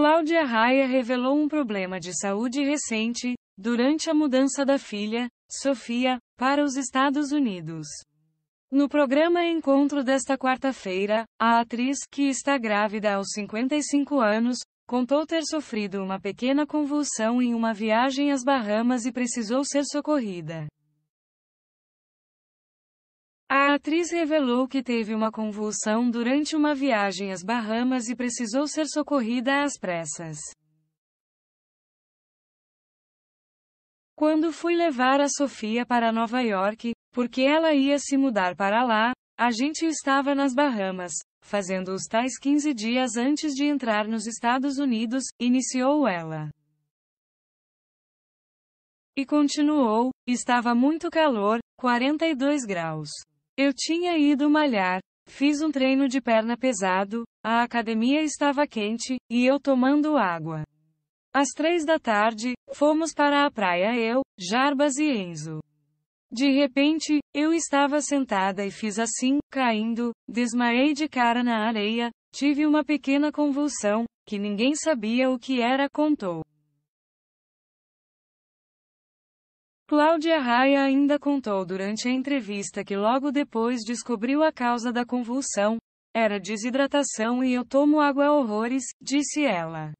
Cláudia Raia revelou um problema de saúde recente, durante a mudança da filha, Sofia, para os Estados Unidos. No programa Encontro desta quarta-feira, a atriz, que está grávida aos 55 anos, contou ter sofrido uma pequena convulsão em uma viagem às Bahamas e precisou ser socorrida. A atriz revelou que teve uma convulsão durante uma viagem às Bahamas e precisou ser socorrida às pressas. Quando fui levar a Sofia para Nova York, porque ela ia se mudar para lá, a gente estava nas Bahamas, fazendo os tais 15 dias antes de entrar nos Estados Unidos, iniciou ela. E continuou: estava muito calor, 42 graus. Eu tinha ido malhar. Fiz um treino de perna pesado, a academia estava quente, e eu tomando água. Às três da tarde, fomos para a praia eu, Jarbas e Enzo. De repente, eu estava sentada e fiz assim, caindo, desmaiei de cara na areia, tive uma pequena convulsão, que ninguém sabia o que era, contou. Cláudia Raia ainda contou durante a entrevista que logo depois descobriu a causa da convulsão. Era desidratação e eu tomo água a horrores, disse ela.